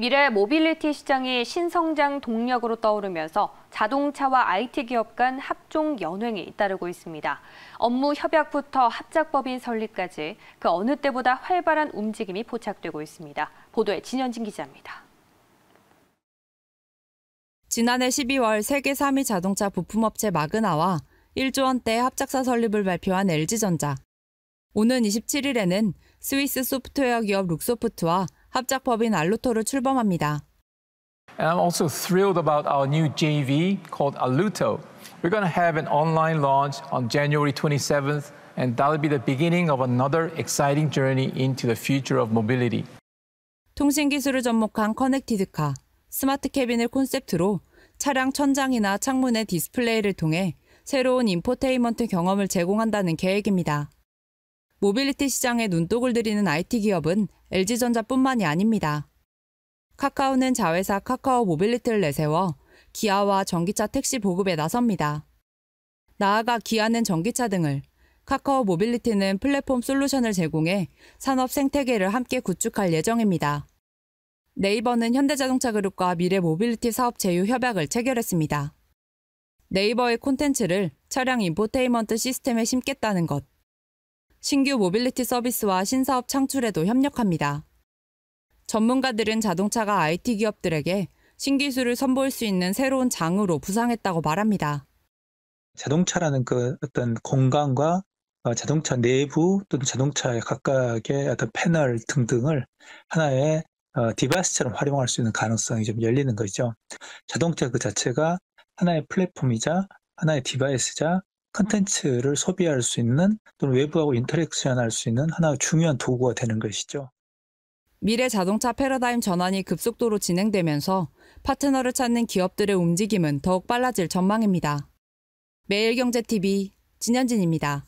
미래 모빌리티 시장이 신성장 동력으로 떠오르면서 자동차와 IT 기업 간 합종 연횡이 잇따르고 있습니다. 업무 협약부터 합작법인 설립까지 그 어느 때보다 활발한 움직임이 포착되고 있습니다. 보도에 진현진 기자입니다. 지난해 12월 세계 3위 자동차 부품업체 마그나와 1조 원대 합작사 설립을 발표한 LG전자. 오는 27일에는 스위스 소프트웨어 기업 룩소프트와 합작법인 알루토를 출범합니다. And I'm also thrilled about our new JV called Aluto. We're going to have an online launch on January 27th, and that'll be the beginning of another exciting journey into the future of mobility. 통신 기술을 접목한 커넥티드카, 스마트 캐빈을 콘셉트로 차량 천장이나 창문의 디스플레이를 통해 새로운 인포테인먼트 경험을 제공한다는 계획입니다. 모빌리티 시장에 눈독을 들이는 IT 기업은 LG전자뿐만이 아닙니다. 카카오는 자회사 카카오 모빌리티를 내세워 기아와 전기차 택시 보급에 나섭니다. 나아가 기아는 전기차 등을, 카카오 모빌리티는 플랫폼 솔루션을 제공해 산업 생태계를 함께 구축할 예정입니다. 네이버는 현대자동차 그룹과 미래 모빌리티 사업 제휴 협약을 체결했습니다. 네이버의 콘텐츠를 차량 인포테인먼트 시스템에 심겠다는 것, 신규 모빌리티 서비스와 신사업 창출에도 협력합니다. 전문가들은 자동차가 IT 기업들에게 신기술을 선보일 수 있는 새로운 장으로 부상했다고 말합니다. 자동차라는 그 어떤 공간과 어, 자동차 내부 또는 자동차의 각각의 어떤 패널 등등을 하나의 어, 디바이스처럼 활용할 수 있는 가능성이 좀 열리는 거죠. 자동차 그 자체가 하나의 플랫폼이자 하나의 디바이스자 컨텐츠를 소비할 수 있는 또는 외부하고 인터랙션할 수 있는 하나 의 중요한 도구가 되는 것이죠. 미래 자동차 패러다임 전환이 급속도로 진행되면서 파트너를 찾는 기업들의 움직임은 더욱 빨라질 전망입니다. 매일경제TV 진현진입니다.